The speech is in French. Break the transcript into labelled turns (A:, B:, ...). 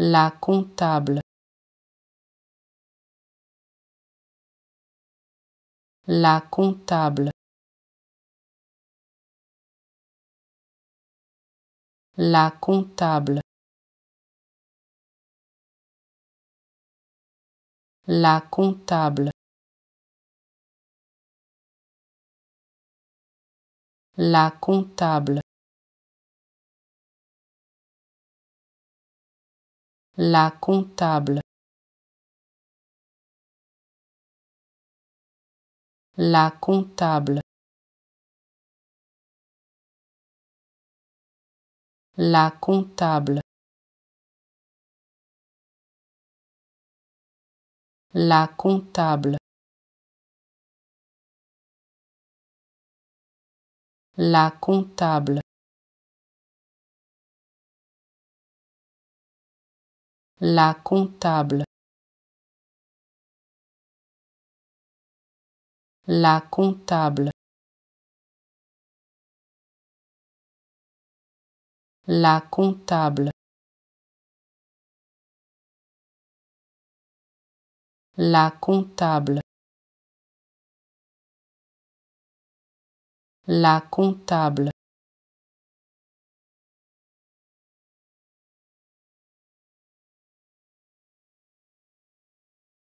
A: La comptable. La comptable. La comptable. La comptable. La comptable. La comptable. La comptable. La comptable. La comptable. La comptable. La comptable. La comptable. La comptable. La comptable. La comptable.